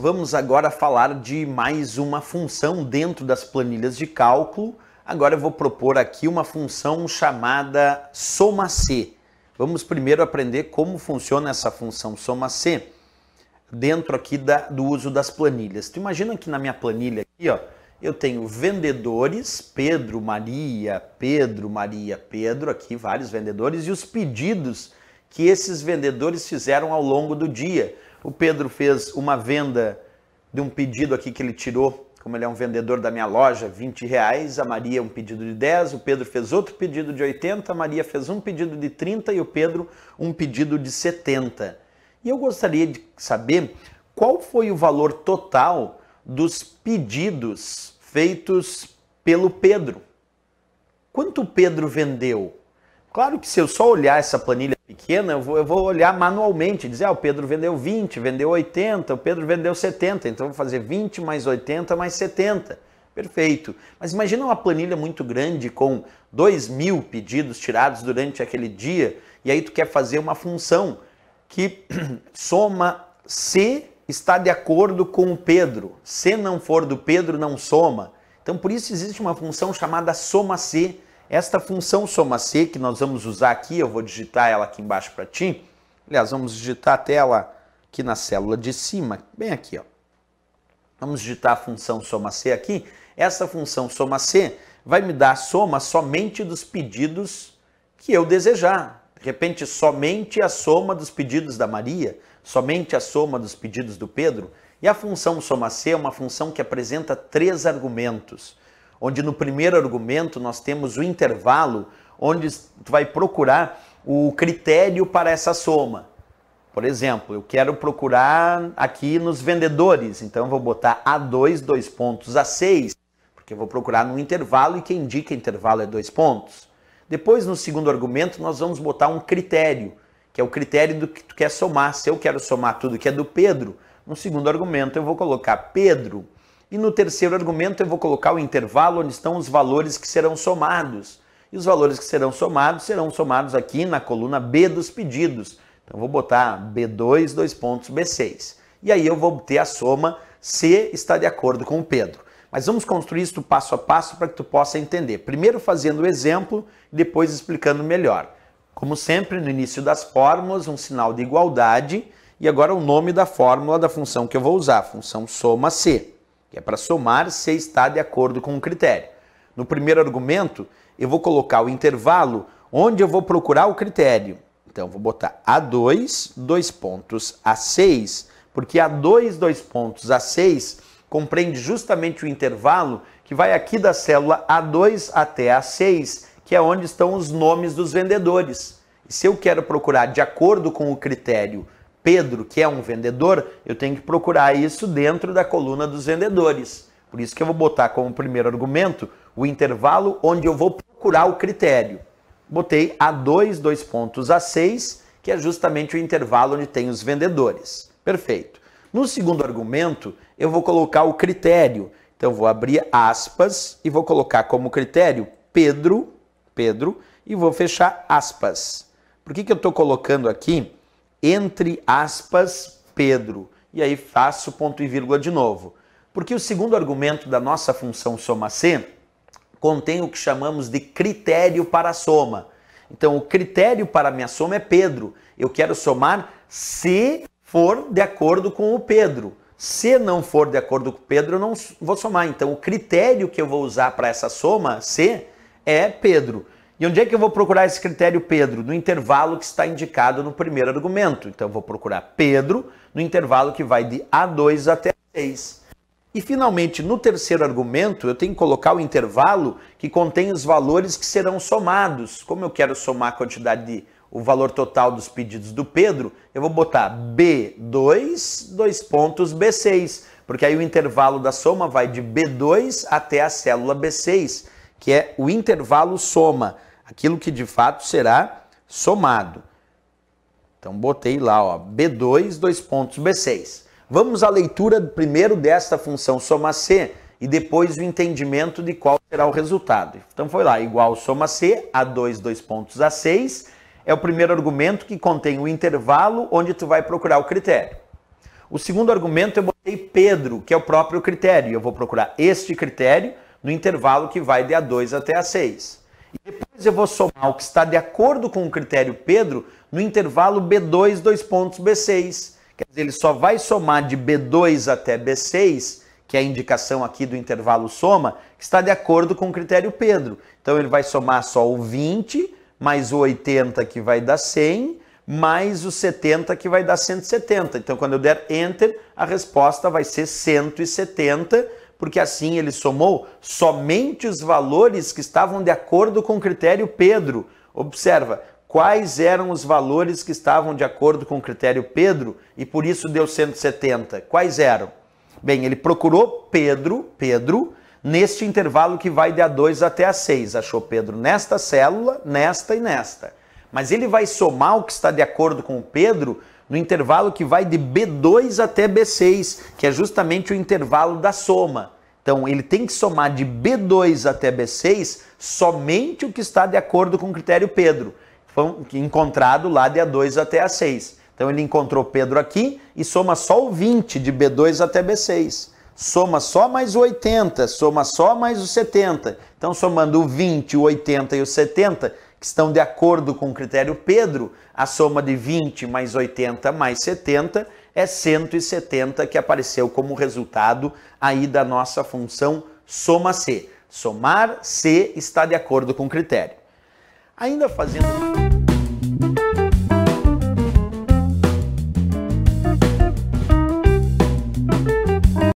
vamos agora falar de mais uma função dentro das planilhas de cálculo. Agora eu vou propor aqui uma função chamada soma C. Vamos primeiro aprender como funciona essa função soma C dentro aqui da, do uso das planilhas. Tu imagina que na minha planilha aqui, ó, eu tenho vendedores, Pedro, Maria, Pedro, Maria, Pedro, aqui vários vendedores, e os pedidos que esses vendedores fizeram ao longo do dia. O Pedro fez uma venda de um pedido aqui que ele tirou, como ele é um vendedor da minha loja, 20 reais, a Maria um pedido de 10, o Pedro fez outro pedido de 80, a Maria fez um pedido de 30 e o Pedro um pedido de 70. E eu gostaria de saber qual foi o valor total dos pedidos feitos pelo Pedro. Quanto o Pedro vendeu? Claro que se eu só olhar essa planilha pequena, eu vou, eu vou olhar manualmente, dizer, ah, o Pedro vendeu 20, vendeu 80, o Pedro vendeu 70, então eu vou fazer 20 mais 80 mais 70. Perfeito. Mas imagina uma planilha muito grande com 2 mil pedidos tirados durante aquele dia, e aí tu quer fazer uma função que soma se está de acordo com o Pedro. Se não for do Pedro, não soma. Então por isso existe uma função chamada soma se esta função soma C que nós vamos usar aqui, eu vou digitar ela aqui embaixo para ti. Aliás, vamos digitar até ela aqui na célula de cima, bem aqui. Ó. Vamos digitar a função soma C aqui. Essa função soma C vai me dar a soma somente dos pedidos que eu desejar. De repente, somente a soma dos pedidos da Maria, somente a soma dos pedidos do Pedro. E a função soma C é uma função que apresenta três argumentos onde no primeiro argumento nós temos o intervalo, onde tu vai procurar o critério para essa soma. Por exemplo, eu quero procurar aqui nos vendedores, então vou botar A2, dois pontos, A6, porque eu vou procurar no intervalo e quem indica intervalo é dois pontos. Depois, no segundo argumento, nós vamos botar um critério, que é o critério do que tu quer somar. Se eu quero somar tudo que é do Pedro, no segundo argumento eu vou colocar Pedro e no terceiro argumento eu vou colocar o intervalo onde estão os valores que serão somados. E os valores que serão somados serão somados aqui na coluna B dos pedidos. Então vou botar B2, dois pontos, B6. E aí eu vou obter a soma C está de acordo com o Pedro. Mas vamos construir isso passo a passo para que tu possa entender. Primeiro fazendo o exemplo e depois explicando melhor. Como sempre, no início das fórmulas, um sinal de igualdade e agora o nome da fórmula da função que eu vou usar, função soma C que é para somar se está de acordo com o critério. No primeiro argumento, eu vou colocar o intervalo onde eu vou procurar o critério. Então, vou botar A2, dois pontos, A6, porque A2, dois pontos, A6 compreende justamente o intervalo que vai aqui da célula A2 até A6, que é onde estão os nomes dos vendedores. E se eu quero procurar de acordo com o critério Pedro, que é um vendedor, eu tenho que procurar isso dentro da coluna dos vendedores. Por isso que eu vou botar como primeiro argumento o intervalo onde eu vou procurar o critério. Botei A2, dois pontos A6, que é justamente o intervalo onde tem os vendedores. Perfeito. No segundo argumento, eu vou colocar o critério. Então, vou abrir aspas e vou colocar como critério Pedro, Pedro, e vou fechar aspas. Por que, que eu estou colocando aqui entre aspas, Pedro. E aí faço ponto e vírgula de novo. Porque o segundo argumento da nossa função soma C contém o que chamamos de critério para a soma. Então, o critério para minha soma é Pedro. Eu quero somar se for de acordo com o Pedro. Se não for de acordo com o Pedro, eu não vou somar. Então, o critério que eu vou usar para essa soma, C, é Pedro. E onde é que eu vou procurar esse critério Pedro? No intervalo que está indicado no primeiro argumento. Então eu vou procurar Pedro no intervalo que vai de A2 até A6. E finalmente, no terceiro argumento, eu tenho que colocar o intervalo que contém os valores que serão somados. Como eu quero somar a quantidade de o valor total dos pedidos do Pedro, eu vou botar B2, dois pontos B6, porque aí o intervalo da soma vai de B2 até a célula B6, que é o intervalo soma aquilo que de fato será somado. Então botei lá, ó, B2, dois pontos, B6. Vamos à leitura primeiro desta função soma C e depois o entendimento de qual será o resultado. Então foi lá, igual soma C, A2, dois pontos, A6. É o primeiro argumento que contém o intervalo onde tu vai procurar o critério. O segundo argumento eu botei Pedro, que é o próprio critério. Eu vou procurar este critério no intervalo que vai de A2 até A6. E depois eu vou somar o que está de acordo com o critério Pedro no intervalo B2, pontos B6. Quer dizer, ele só vai somar de B2 até B6, que é a indicação aqui do intervalo soma, que está de acordo com o critério Pedro. Então ele vai somar só o 20 mais o 80 que vai dar 100, mais o 70 que vai dar 170. Então quando eu der enter, a resposta vai ser 170 porque assim ele somou somente os valores que estavam de acordo com o critério Pedro. Observa, quais eram os valores que estavam de acordo com o critério Pedro e por isso deu 170? Quais eram? Bem, ele procurou Pedro, Pedro, neste intervalo que vai de A2 até A6. Achou Pedro nesta célula, nesta e nesta. Mas ele vai somar o que está de acordo com o Pedro no intervalo que vai de B2 até B6, que é justamente o intervalo da soma. Então, ele tem que somar de B2 até B6 somente o que está de acordo com o critério Pedro, encontrado lá de A2 até A6. Então, ele encontrou Pedro aqui e soma só o 20 de B2 até B6. Soma só mais o 80, soma só mais o 70. Então, somando o 20, o 80 e o 70, que estão de acordo com o critério Pedro, a soma de 20 mais 80 mais 70 é 170 que apareceu como resultado aí da nossa função soma C. Somar C está de acordo com o critério. Ainda fazendo